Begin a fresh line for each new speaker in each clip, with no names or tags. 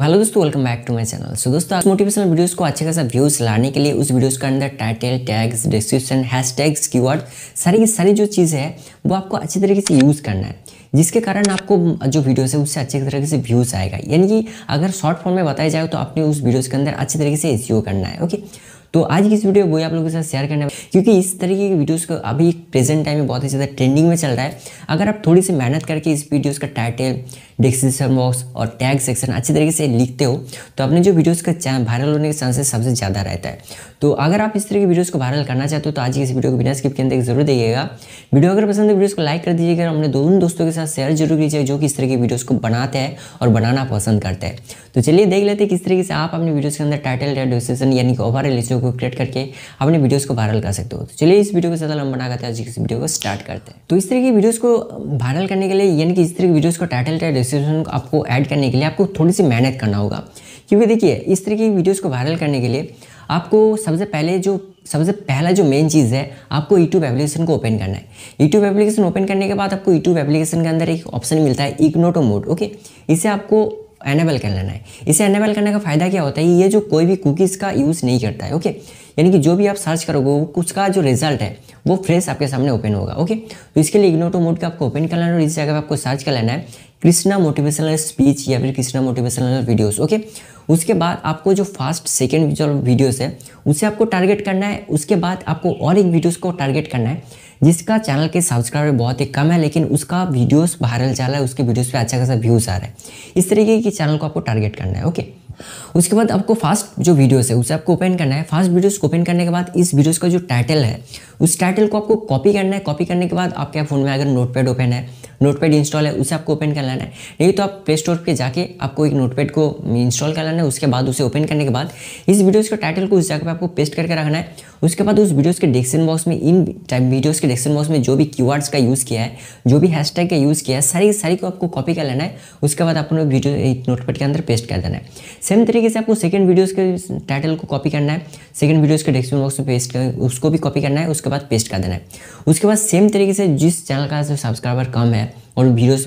hello दोस्तों welcome back to my channel so दोस्तों आज मोटिवेशनल वीडियोस को अच्छे खासा व्यूज लाने के लिए उस वीडियोस के अंदर title tags description hashtags keyword सारी की सारी जो चीज़ है वो आपको अच्छे तरीके से यूज़ करना है जिसके कारण आपको जो वीडियोस है उससे अच्छे तरीके से व्यूज़ आएगा यानी कि अगर शॉर्ट फॉर्म में बताया जाए तो आपने उस वीडियोज़ के अंदर अच्छे तरीके से एस करना है ओके तो आज की इस वीडियो वही आप लोगों के साथ शेयर करने वाले क्योंकि इस तरीके की वीडियोज़ को अभी प्रेजेंट टाइम में बहुत ही ज़्यादा ट्रेंडिंग में चल रहा है अगर आप थोड़ी सी मेहनत करके इस वीडियोज़ का टाइटल डिस्क्रिप्शन बॉक्स और टैग सेक्शन अच्छी तरीके से लिखते हो तो अपने जो वीडियोस का वायरल होने के चांसेस सबसे ज़्यादा रहता है तो अगर आप इस तरह की वीडियोस को वायरल करना चाहते हो तो आज की इस वीडियो को बिना स्किप के अंदर जरूर देखिएगा वीडियो अगर पसंद है वीडियोस को लाइक कर दीजिएगा अपने दोनों दोस्तों के साथ शेयर जरूर कीजिएगा जो कि इस तरह की वीडियोज़ को बनाते हैं और बनाना पसंद करते हैं तो चलिए देख लेते हैं किस तरीके से आप अपने वीडियोज़ के अंदर टाइटल या डिस्क्रिप्शन यानी कि ओवरऑल इशू को क्रिएट करके अपने वीडियोज़ को वायरल कर सकते हो तो चलिए इस वीडियो को ज़्यादा लंबा ना करते आज इस वीडियो को स्टार्ट करते हैं तो इस तरह की वीडियोज़ को वायरल करने के लिए यानी कि इस तरह की वीडियोज़ को टाइटल या डिस्क्रिप्शन आपको ऐड करने के लिए आपको थोड़ी सी मेहनत करना होगा क्योंकि देखिए इस तरह की वीडियोज़ को वायरल करने के लिए आपको सबसे पहले जो सबसे पहला जो मेन चीज़ है आपको यूट्यूब एप्लीकेशन को ओपन करना है यूट्यूब एप्लीकेशन ओपन करने के बाद आपको यूट्यूब एप्लीकेशन के अंदर एक ऑप्शन मिलता है इग्नोटो मोड ओके इसे आपको एनेबल कर लेना है इसे एनेबल करने का फ़ायदा क्या होता है ये जो कोई भी कुकीज़ का यूज़ नहीं करता है ओके यानी कि जो भी आप सर्च करोगे वो उसका जो रिजल्ट है वो फ्रेश आपके सामने ओपन होगा ओके तो इसके लिए इग्नोटो मोड का आपको ओपन कर लेना है और इस जगह पर आपको सर्च कर लेना है कृष्णा मोटिवेशनल स्पीच या फिर कृष्णा मोटिवेशनल वीडियोज ओके उसके बाद आपको जो फास्ट सेकेंड जो वीडियोस है उसे आपको टारगेट करना है उसके बाद आपको और एक वीडियोस को टारगेट करना है जिसका चैनल के सब्सक्राइबर बहुत ही कम है लेकिन उसका वीडियोस वायरल चल रहा है उसके वीडियोस पे अच्छा खासा व्यूज़ आ रहा है इस तरीके की चैनल को आपको टारगेट करना है ओके उसके बाद आपको फास्ट जो वीडियोस है उसे आपको ओपन करना है फास्ट वीडियोस को ओपन करने के बाद इस वीडियोस का जो टाइटल है उस टाइटल को आपको कॉपी करना है कॉपी करने के बाद आपके फ़ोन में अगर नोटपैड ओपन है नोटपैड इंस्टॉल है उसे आपको ओपन कर लेना है नहीं तो आप प्ले स्टोर पर जाके आपको एक नोटपैड को इंस्टॉल कर लेना है उसके बाद उसे ओपन करने के बाद इस वीडियोज़ के टाइटल को उस जगह पर आपको पेस्ट करके रखना है उसके बाद उस वीडियोज़ के डिस्क्रिप्शन बॉक्स में इन टाइप वीडियोज़ के डिस्क्रिप्शन बॉक्स में जो भी क्यू का यूज़ किया है जो भी टैग का यूज़ किया है सारी सारी को आपको कॉपी कर लेना है उसके बाद आपको वीडियो नोटपैड के अंदर पेस्ट कर देना है सेम तरीके से आपको सेकंड वीडियोज़ के टाइटल को कॉपी करना है सेकेंड वीडियोज़ के डिस्क्रिप्शन बॉक्स में पेस्ट कर उसको भी कॉपी करना है उसके बाद पेस्ट कर देना है उसके बाद सेम तरीके से जिस चैनल का सब्सक्राइबर कम है और वीडियोस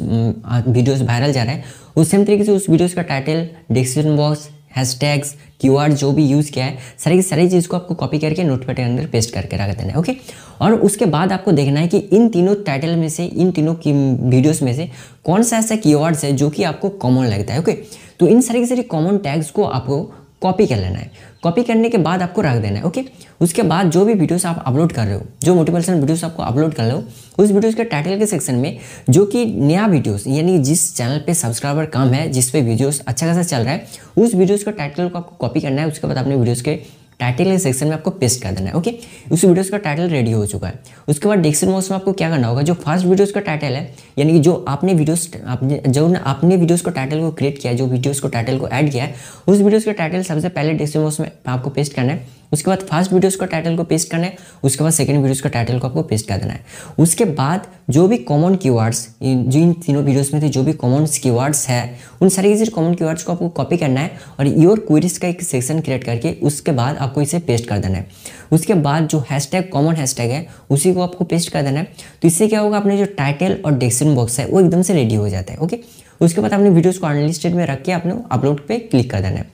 वीडियोस वायरल जा रहा है उस सेम तरीके से उस वीडियोस का title description box hashtags QR जो भी यूज़ किया है सारी की सारी चीज़ को आपको कॉपी करके नोटपैड के अंदर पेस्ट करके रख देना है ओके और उसके बाद आपको देखना है कि इन तीनों टाइटल में से इन तीनों की वीडियोस में से कौन सा ऐसा की है जो कि आपको कॉमन लगता है ओके तो इन सारी की सारी कॉमन टैग्स को आपको कॉपी कर लेना है कॉपी करने के बाद आपको रख देना है ओके उसके बाद जो भी वीडियोस आप अपलोड कर रहे हो जो मोटिवेशनल वीडियोस आपको अपलोड कर रहे हो उस वीडियोस के टाइटल के सेक्शन में जो कि नया वीडियोस यानी जिस चैनल पे सब्सक्राइबर कम है जिस पे वीडियोस अच्छा खासा चल रहा है उस वीडियोस के टाइटल को आपको कॉपी करना है उसके बाद अपने वीडियोज के टाइटल के सेक्शन में आपको पेस्ट कर देना है ओके उस वीडियोस का टाइटल रेडी हो चुका है उसके बाद डिस्क्रिप्शन बॉक्स में आपको क्या करना होगा जो फर्स्ट वीडियोस का टाइटल है यानी कि जो आपने वीडियोस आपने जो आपने वीडियोस को टाइटल को क्रिएट किया जो वीडियोस को टाइटल को ऐड किया है उस वीडियोस का टाइटल सबसे पहले डिस्क्रिप्शन बॉक्स में आपको पेस्ट करना है उसके बाद फर्स्ट वीडियोज़ का टाइटल को पेस्ट करना है उसके बाद सेकेंड वीडियोज़ का टाइटल को आपको पेस्ट कर देना है उसके बाद जो भी कॉमन कीवर्ड्स जो इन तीनों वीडियोज़ में थे जो भी कॉमन कीवर्ड्स है उन सारी चीज कॉमन कीवर्ड्स को आपको कॉपी करना है और योर क्वेरीज का एक सेक्शन क्रिएट करके उसके बाद आपको इसे पेस्ट कर देना है उसके बाद जो हैशटैग कॉमन हैशटैग है उसी को आपको पेस्ट कर देना है तो इससे क्या होगा अपने जो टाइटल और डिस्क्रिप्शन बॉक्स है वो एकदम से रेडी हो जाता है ओके उसके बाद अपने वीडियोज़ को अनलिस्टेड में रख के अपने अपलोड पर क्लिक कर देना है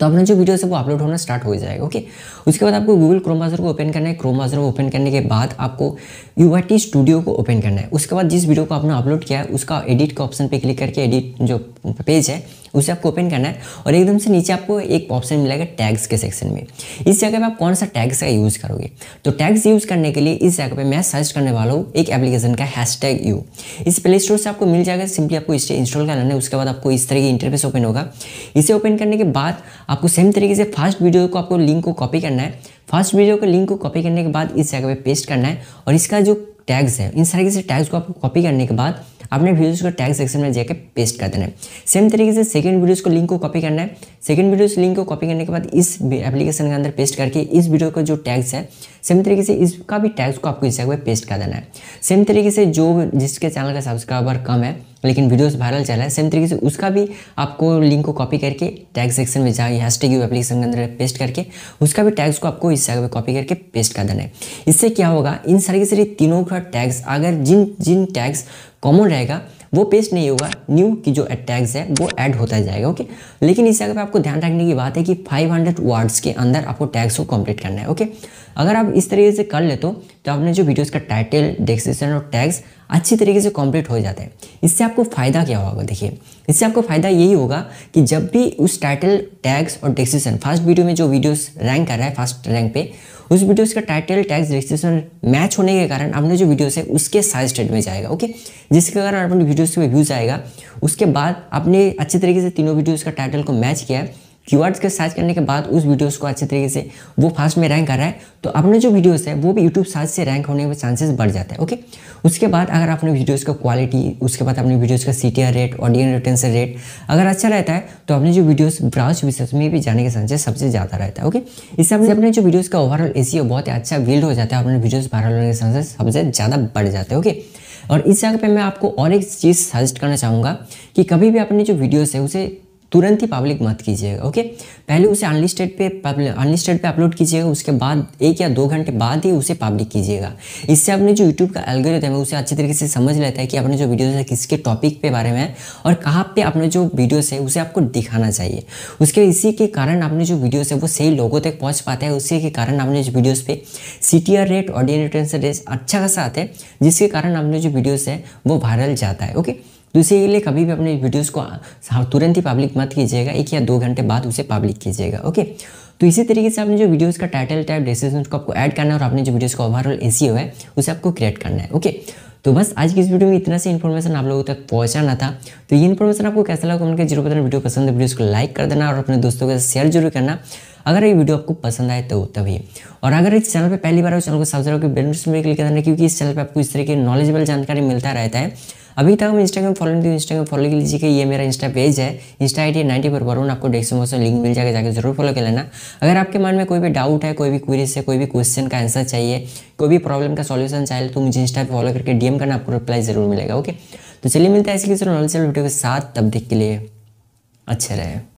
तो अपना जो वीडियो है वो अपलोड होना स्टार्ट हो जाएगा ओके उसके बाद आपको गूगल क्रोम ब्राउजर को ओपन करना है क्रोम ब्राउजर को ओपन करने के बाद आपको यू स्टूडियो को ओपन करना है उसके बाद जिस वीडियो को आपने अपलोड किया है उसका एडिट का ऑप्शन पे क्लिक करके एडिट जो पेज है उसे आपको ओपन करना है और एकदम से नीचे आपको एक ऑप्शन मिलेगा टैग्स के सेक्शन में इस जगह पे आप कौन सा टैग्स का यूज़ करोगे तो टैग्स यूज़ करने के लिए इस जगह पे मैं सर्च करने वाला हूँ एक एप्लीकेशन का हैश टैग यू इस प्ले स्टोर से आपको मिल जाएगा सिंपली आपको इसे इंस्टॉल करना है उसके बाद आपको इस तरह की इंटरफेस ओपन होगा इसे ओपन करने के बाद आपको सेम तरीके से फास्ट वीडियो को आपको लिंक को कॉपी करना है फर्स्ट वीडियो के लिंक को कॉपी करने के बाद इस जगह पे पेस्ट करना है और इसका जो टैग्स है इन सारे के टैग्स को आपको कॉपी करने के बाद अपने वीडियोज़ को टैग सेक्शन में जाकर पेस्ट कर देना है सेम तरीके से सेकेंड वीडियोज़ को लिंक को कॉपी करना है सेकंड वीडियोज लिंक को कॉपी करने के बाद इस एप्लीकेशन के अंदर पेस्ट करके इस वीडियो का जो टैग्स है सेम तरीके से इसका भी टैग्स को आपको इंस्टाग्राम पर पेस्ट कर देना है सेम तरीके से जो जिसके चैनल का सब्सक्राइबर कम है लेकिन वीडियोस वायरल चल रहा है सेम तरीके से उसका भी आपको लिंक को कॉपी करके टैग सेक्शन में जाए हैशटैग यू एप्लीकेशन के अंदर पेस्ट करके उसका भी टैग्स को आपको इंस्टाग्राम पर कॉपी करके पेस्ट कर देना है इससे क्या होगा इन सारी के सारी तीनों का टैग्स अगर जिन जिन टैग्स कॉमन रहेगा वो पेस्ट नहीं होगा न्यू की जो टैग्स है वो ऐड होता जाएगा ओके लेकिन इससे अगर आपको ध्यान रखने की बात है कि 500 हंड्रेड वर्ड्स के अंदर आपको टैग्स को कंप्लीट करना है ओके अगर आप इस तरीके से कर लेते हो तो आपने जो वीडियोज़ का टाइटल डिस्क्रिप्शन और टैग्स अच्छी तरीके से कॉम्प्लीट हो जाता है इससे आपको फ़ायदा क्या होगा देखिए इससे आपको फ़ायदा यही होगा कि जब भी उस टाइटल टैग्स और डिस्क्रिप्शन फर्स्ट वीडियो में जो वीडियोस रैंक कर रहा है फर्स्ट रैंक पे उस वीडियोस का टाइटल टैग्स डिस्क्रिप्शन मैच होने के कारण आपने जो वीडियोस है उसके साइज स्टेट में जाएगा ओके जिसके कारण अपने वीडियोज़ में व्यूज़ आएगा उसके बाद आपने अच्छे तरीके से तीनों वीडियोज़ का टाइटल को मैच किया है कीवर्ड्स के सर्च करने के बाद उस वीडियोस को अच्छे तरीके से वो फास्ट में रैंक कर रहा है तो अपने जो वीडियोस है वो भी यूट्यूब सर्च से रैंक होने के चांसेस बढ़ जाता है ओके उसके बाद अगर अपने वीडियोस का क्वालिटी उसके बाद अपने वीडियोस का C rate audience retention rate अगर अच्छा रहता है तो अपने जो वीडियोस ब्राउज विशेष में भी जाने के चांसेस सबसे ज़्यादा रहता है ओके इससे अपने अपने जो वीडियोज़ का ओवरऑल ए बहुत ही अच्छा बिल्ड हो जाता है अपने वीडियोज़ वायरल होने के चांसेस सबसे ज़्यादा बढ़ जाते हैं ओके और इस जगह पे मैं आपको और एक चीज़ सजेस्ट करना चाहूँगा कि कभी भी अपने जो वीडियोस है उसे तुरंत ही पब्लिक मत कीजिएगा ओके पहले उसे अनलिस्टेड पे अनलिस्टेड पे अपलोड कीजिएगा उसके बाद एक या दो घंटे बाद ही उसे पब्लिक कीजिएगा इससे अपने जो यूट्यूब का एल्गोरिथम है उसे अच्छी तरीके से समझ लेता है कि अपने जो वीडियोस है किसके टॉपिक पे बारे में है और कहाँ पे अपने जो वीडियोस है उसे आपको दिखाना चाहिए उसके इसी के कारण अपने जो वीडियोज़ है वो सही लोगों तक पहुँच पाता है उसी के कारण अपने जो वीडियोज़ पर सी रेट ऑडियन रेट अच्छा खासा आता है जिसके कारण अपने जो वीडियोज़ है वो वायरल जाता है ओके तो इसीलिए कभी भी अपने वीडियोज़ को हाँ, तुरंत ही पब्लिक मत कीजिएगा एक या दो घंटे बाद उसे पब्लिक कीजिएगा ओके तो इसी तरीके से आपने जो वीडियोज़ का टाइटल टाइप डिस्क्रिप्शन को आपको ऐड करना है और आपने जो वीडियोज़ का ओवरऑल ए सी है उसे आपको क्रिएट करना है ओके तो बस आज की इस वीडियो में इतना से इन्फॉर्मेशन आप लोगों तक पहुंचाना था तो ये इन्फॉर्मेशन आपको कैसा लगा उनके के जरूर बताना वीडियो पसंद है वीडियो को लाइक कर देना और अपने दोस्तों के साथ शेयर जरूर करना अगर ये वीडियो आपको पसंद आए तो तभी और अगर इस चैनल पर पहली बार हो चैनल को सब्सक्राइब करके बेल में क्लिक करना क्योंकि इस चैनल पर आपको इस तरह की नॉलेजेबल जानकारी मिलता रहता है अभी तक हम इंस्टाग्राम फॉलो नहीं इंस्टाग्राम फॉलो कर लीजिए कि ये मेरा इंस्टा पेज है इंस्टा आई डी नाइन्टी पर वरुण आपको डिस्क्रिप्शन लिंक मिल जाएगा जाकर जरूर फॉलो कर लेना अगर आपके मन में कोई भी डाउट है कोई भी क्वेरीज है कोई भी क्वेश्चन का आंसर चाहिए कोई भी प्रॉब्लम का सॉल्यूशन चाहिए तो मुझे इंस्टा पर फॉलो करके डीएम करना आपको रिप्लाई जरूर मिलेगा ओके तो चलिए मिलता है ऐसे किसी नॉलेज वीडियो के साथ तब देख के लिए अच्छा रहे